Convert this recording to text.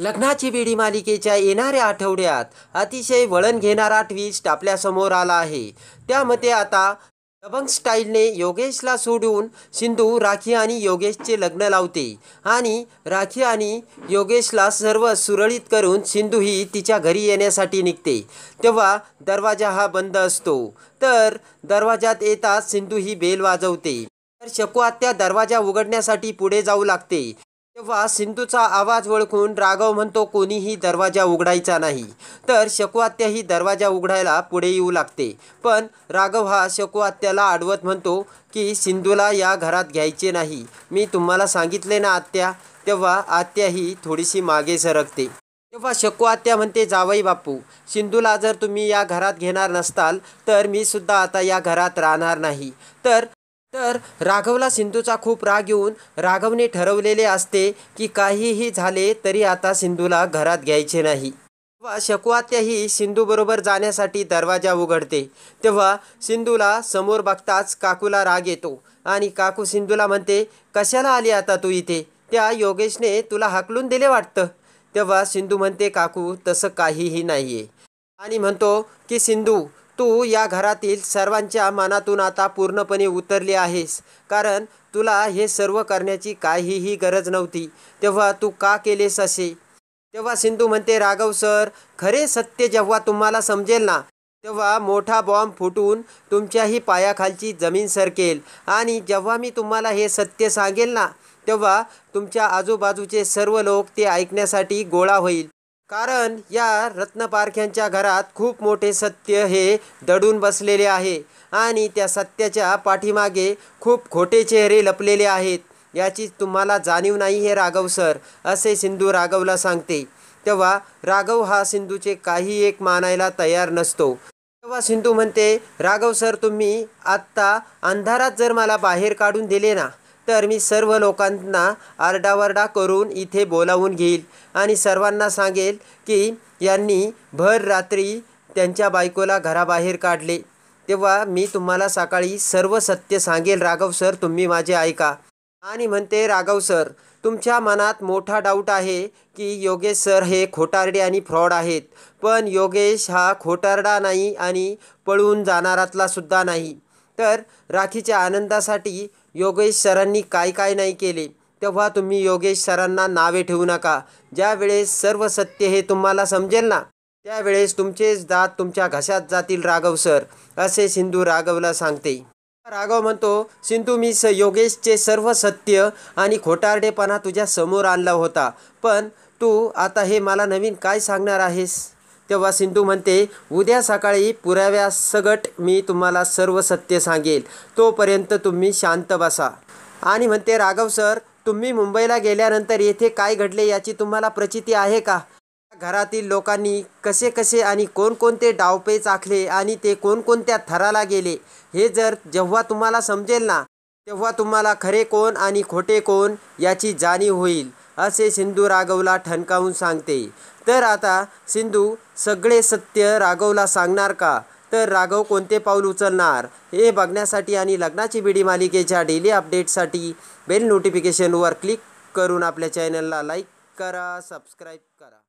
लग्नाची वेडी मालिकेच्या येणाऱ्या आठवड्यात अतिशय वळण घेणारा ट्विस्ट आपल्यासमोर आला आहे त्यामध्ये आता दबंग स्टाईलने योगेशला सोडून सिंधू राखी आणि योगेशचे लग्न लावते आणि राखी आणि योगेशला सर्व सुरळीत करून सिंधू ही तिच्या घरी येण्यासाठी निघते तेव्हा दरवाजा हा बंद असतो तर दरवाजात येताच सिंधू ही बेल वाजवते तर शकुआत त्या दरवाजा उघडण्यासाठी पुढे जाऊ लागते तेव्हा सिंधूचा आवाज ओळखून राघव म्हणतो कोणीही दरवाजा उघडायचा नाही तर ही दरवाजा उघडायला पुढे येऊ लागते पण राघव हा शकुआत्याला आडवत म्हणतो की सिंधूला या घरात घ्यायचे नाही मी तुम्हाला सांगितले ना आत्या तेव्हा आत्या ही थोडीशी मागे सरकते तेव्हा शकुआत्या म्हणते जावई बापू सिंधूला जर तुम्ही या घरात घेणार नसताल तर मी सुद्धा आता या घरात राहणार नाही तर तर राघवला सिंधूचा खूप राग येऊन राघवने ठरवलेले असते की काहीही झाले तरी आता सिंधूला घरात घ्यायचे नाही तेव्हा शकवात्याही सिंधूबरोबर जाण्यासाठी दरवाजा उघडते तेव्हा सिंधूला समोर बघताच काकूला राग येतो आणि काकू सिंधूला म्हणते कशाला आली आता तू इथे त्या योगेशने तुला हाकलून दिले वाटतं तेव्हा सिंधू म्हणते काकू तसं काहीही नाही आहे आणि म्हणतो की सिंधू तू या घरातील सर्वांच्या मनातून आता पूर्णपणे उतरली आहेस कारण तुला हे सर्व करण्याची काहीही गरज नव्हती तेव्हा तू का केलेस असे तेव्हा सिंधू म्हणते राघव सर खरे सत्य जेव्हा तुम्हाला समजेल ना तेव्हा मोठा बॉम्ब फुटून तुमच्याही पायाखालची जमीन सरकेल आणि जेव्हा मी तुम्हाला हे सत्य सांगेल ना तेव्हा तुमच्या आजूबाजूचे सर्व लोक ते ऐकण्यासाठी गोळा होईल कारण या रत्नपारख्यांच्या घरात खूप मोठे सत्य हे दडून बसलेले आहे आणि त्या सत्याच्या पाठीमागे खूप खोटे चेहरे लपलेले आहेत याची तुम्हाला जाणीव नाही हे राघव सर असे सिंधू राघवला सांगते तेव्हा राघव हा सिंधूचे काही एक मानायला तयार नसतो तेव्हा सिंधू म्हणते राघव सर तुम्ही आत्ता अंधारात जर मला बाहेर काढून दिले ना तर मी सर्व लोकांना आरडावरडा करून इथे बोलावून घेईल आणि सर्वांना सांगेल की यांनी भर रात्री त्यांच्या बायकोला घराबाहेर काढले तेव्हा मी तुम्हाला सकाळी सर्व सत्य सांगेल राघव सर तुम्ही माझे ऐका आणि म्हणते राघव सर तुमच्या मनात मोठा डाऊट आहे की योगेश सर हे खोटारडे आणि फ्रॉड आहेत पण योगेश हा खोटारडा नाही आणि पळून जाणारातला सुद्धा नाही तर राखीच्या आनंदासाठी योगेश सरांनी काय काय नाही केले तेव्हा तुम्ही योगेश सरांना नावे ठेवू नका ज्यावेळेस सर्व सत्य हे तुम्हाला समजेल ना त्यावेळेस तुमचेच दात तुमच्या घशात जातील राघव सर असे सिंधू राघवला सांगते राघव म्हणतो सिंधू मी स योगेशचे सर्व सत्य आणि खोटारडेपणा तुझ्या समोर आणला होता पण तू आता हे मला नवीन काय सांगणार आहेस तेव्हा सिंधू म्हणते उद्या सकाळी पुराव्यासगट मी तुम्हाला सर्व सत्य सांगेल तोपर्यंत तुम्ही शांत बसा आणि म्हणते राघव सर तुम्ही मुंबईला गेल्यानंतर येथे काय घडले याची तुम्हाला प्रचिती आहे का घरातील लोकांनी कसे कसे आणि कोणकोणते डावपे चाखले आणि ते कोणकोणत्या थराला गेले हे जर जेव्हा तुम्हाला समजेल ना तेव्हा तुम्हाला खरे कोण आणि खोटे कोण याची जाणीव होईल असे सिंधू राघवला ठणकावून सांगते तर आता सिंधू सगळे सत्य राघवला सांगणार का तर राघव कोणते पाऊल उचलणार हे बघण्यासाठी आणि लग्नाची बीडी मालिकेच्या डेली अपडेटसाठी बेल नोटिफिकेशनवर क्लिक करून आपल्या चॅनलला लाईक करा सबस्क्राईब करा